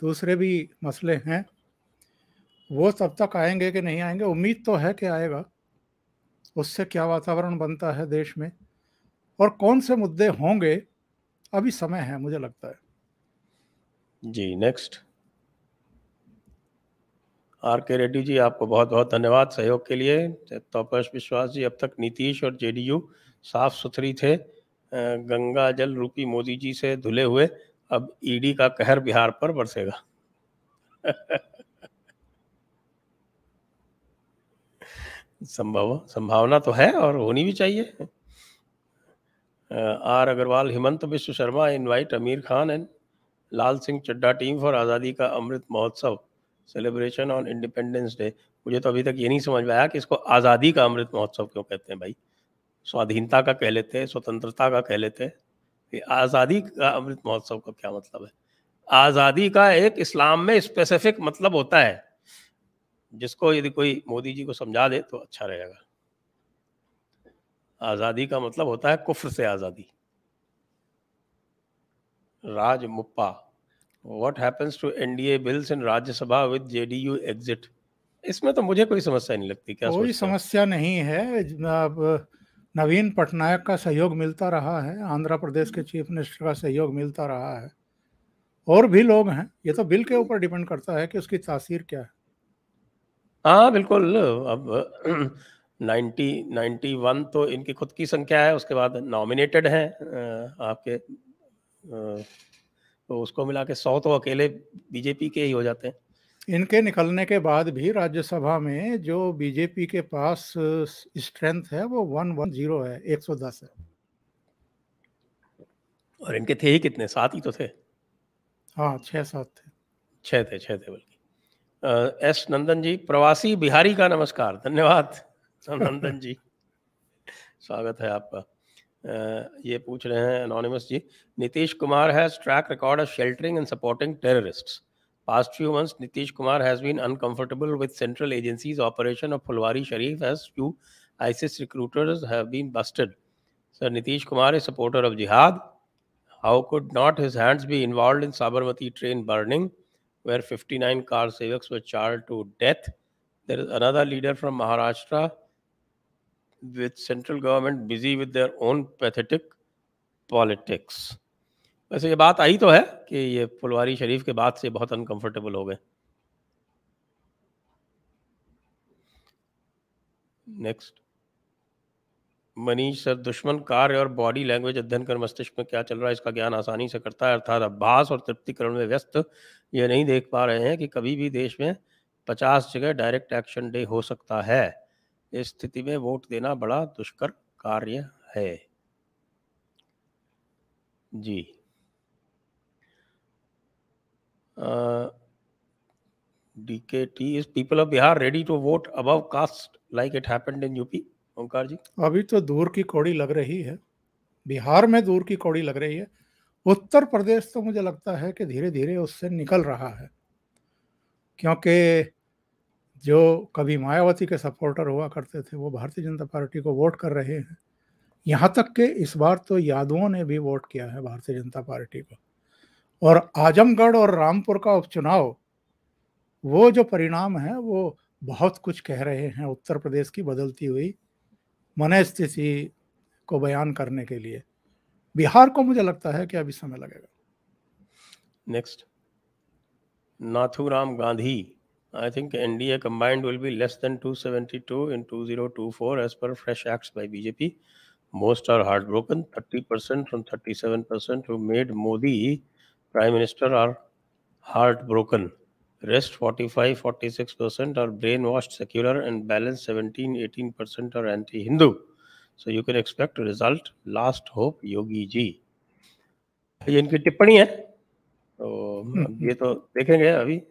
दूसरे भी मसले हैं। वो तब तक आएंगे कि नहीं आएंगे उम्मीद तो है कि आएगा। उससे क्या वातावरण बनता है देश में और कौन-से मुद्दे होंगे, अभी समय है मुझे लगता है। जी, नेक्स्ट। आर के रेड्डी जी आपको बहुत बहुत धन्यवाद सहयोग के लिए तोपस विश्वास जी अब तक नीतीश और जेडीयू साफ सुथरी थे गंगा जल रूपी मोदी जी से धुले हुए अब ईडी का कहर बिहार पर बरसेगा संभव संभावना तो है और होनी भी चाहिए are Agarwal Hemant Vishwa Sharma invite Aamir Khan and Lal Singh Chadha team for आज़ादी का अमृत महोत्सव सेलिब्रेशन ऑन इंडिपेंडेंस डे मुझे तो अभी तक ये नहीं समझ में आया कि इसको आज़ादी का अमृत महोत्सव क्यों कहते हैं भाई स्वाधीनता का कह लेते हैं स्वतंत्रता का कह लेते हैं आज़ादी का अमृत महोत्सव का क्या मतलब है आज़ादी का एक इस्लाम में स्पेसिफिक मतलब होता है जिसको यदि कोई मोदी जी को समझा दे तो अच्छा रहेगा आज़ादी का मतलब होता है कुफ्र से आज़ादी Raj Muppa happens to N D A bills in Rajya Sabha with J D U exit इसमें तो मुझे कोई समस्या नहीं लगती क्या कोई समस्या नहीं है अब नवीन पटनायक का सहयोग मिलता रहा है आंध्र प्रदेश के चीफ मिनिस्टर का सहयोग मिलता रहा है और भी लोग हैं ये तो बिल के ऊपर डिपेंड करता है कि उसकी तासीर क्या है हाँ बिल्कुल अब नाइन्टी नाइन्टी वन तो इनकी खुद की संख्या है उसके बाद नॉमिनेटेड हैं आपके आ, तो उसको मिला के सौ तो अकेले बीजेपी के ही हो जाते हैं इनके निकलने के बाद भी राज्यसभा में जो बीजेपी के पास स्ट्रेंथ है वो वन वन जीरो है एक सौ दस है और इनके थे ही कितने सात ही तो थे हाँ छः सात थे छः थे छः थे बल्कि एस नंदन जी प्रवासी बिहारी का नमस्कार धन्यवाद नंदन जी स्वागत है आपका ये पूछ रहे हैं anonymous ji Nitish Kumar has track record of sheltering and supporting terrorists past few months nitish kumar has been uncomfortable with central agencies operation of fulwari sharif as few isis recruiters have been busted so nitish kumar is supporter of jihad how could not his hands be involved in sabarmati train burning where 59 car sevaks were charred to death there is another leader from maharashtra with central government busy with their own pathetic politics वैसे ये बात आई तो है कि ये फुलवारी शरीफ के बाद से बहुत अनकंफर्टेबल हो गए नेक्स्ट मनीष सर दुश्मन कार्य और बॉडी लैंग्वेज अध्ययन कर मस्तिष्क में क्या चल रहा है इसका ज्ञान आसानी से करता है अर्थात अभ्यास और तृप्तिकरण में व्यस्त ये नहीं देख पा रहे हैं कि कभी भी देश में पचास जगह डायरेक्ट एक्शन डे हो सकता है स्थिति में वोट देना बड़ा दुष्कर कार्य है G T is people of Bihar ready to vote above caste like it happened in UP Omkar ji अभी तो दूर की कौड़ी लग रही है बिहार में दूर की कौड़ी लग रही है उत्तर प्रदेश तो मुझे लगता है कि धीरे धीरे उससे निकल रहा है क्योंकि जो कभी मायावती के सपोर्टर हुआ करते थे वो भारतीय जनता पार्टी को वोट कर रहे हैं यहाँ तक के इस बार तो यादवों ने भी वोट किया है भारतीय जनता पार्टी को और आजमगढ़ और रामपुर का उपचुनाव वो जो परिणाम है वो बहुत कुछ कह रहे हैं उत्तर प्रदेश की बदलती हुई मनस्थिति को बयान करने के लिए बिहार को मुझे लगता है कि अभी समय लगेगा next Nathuram Gandhi I think NDA combined will be less than 272 in 2024 as per fresh acts by BJP. Most are heartbroken. 30% from 37% who made Modi Prime Minister are heartbroken. Rest 45 46% are brainwashed secular and balance 17 18% are anti Hindu. So you can expect a result. Last hope, Yogi ji. ये इनकी टिप्पणी है तो हम्म, हम्म। ये तो देखेंगे अभी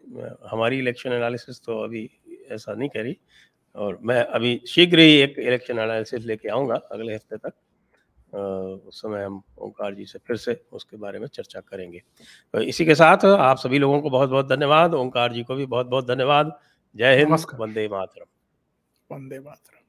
हमारी इलेक्शन एनालिसिस तो अभी ऐसा नहीं करी और मैं अभी शीघ्र ही एक इलेक्शन एनालिसिस लेके आऊँगा अगले हफ्ते तक उस समय हम ओंकार जी से फिर से उसके बारे में चर्चा करेंगे तो इसी के साथ आप सभी लोगों को बहुत बहुत धन्यवाद ओंकार जी को भी बहुत बहुत धन्यवाद जय हिंद वंदे मातरम वंदे मातरम